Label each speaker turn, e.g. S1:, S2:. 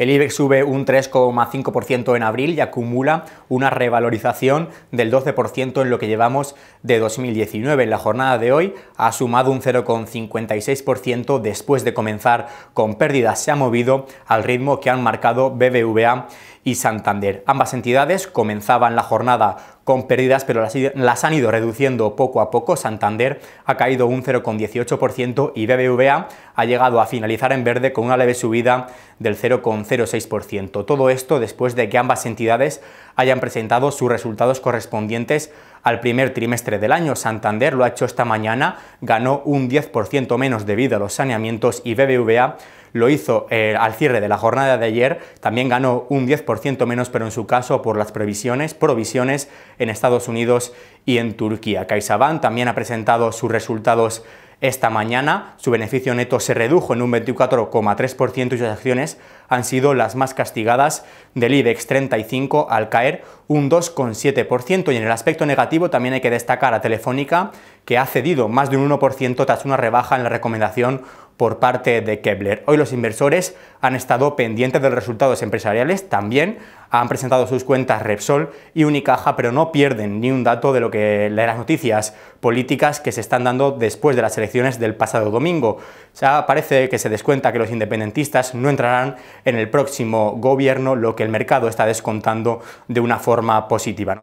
S1: El IBEX sube un 3,5% en abril y acumula una revalorización del 12% en lo que llevamos de 2019. En la jornada de hoy ha sumado un 0,56% después de comenzar con pérdidas. Se ha movido al ritmo que han marcado BBVA y Santander. Ambas entidades comenzaban la jornada con pérdidas, pero las, han ido reduciendo poco a poco. Santander ha caído un 0,18% y BBVA ha llegado a finalizar en verde con una leve subida del 0,06%. Todo esto después de que ambas entidades hayan presentado sus resultados correspondientes al primer trimestre del año. Santander lo ha hecho esta mañana, ganó un 10% menos debido a los saneamientos y BBVA lo hizo eh, al cierre de la jornada de ayer, también ganó un 10% menos, pero en su caso por las previsiones, provisiones en Estados Unidos y en Turquía. CaixaBank también ha presentado sus resultados esta mañana su beneficio neto se redujo en un 24,3% y sus acciones han sido las más castigadas del IBEX 35 al caer un 2,7%. Y en el aspecto negativo también hay que destacar a Telefónica que ha cedido más de un 1% tras una rebaja en la recomendación por parte de Kepler. Hoy los inversores han estado pendientes de los resultados empresariales, también han presentado sus cuentas Repsol y Unicaja, pero no pierden ni un dato de lo que las noticias políticas que se están dando después de las elecciones del pasado domingo. sea, parece que se descuenta que los independentistas no entrarán en el próximo gobierno, lo que el mercado está descontando de una forma positiva.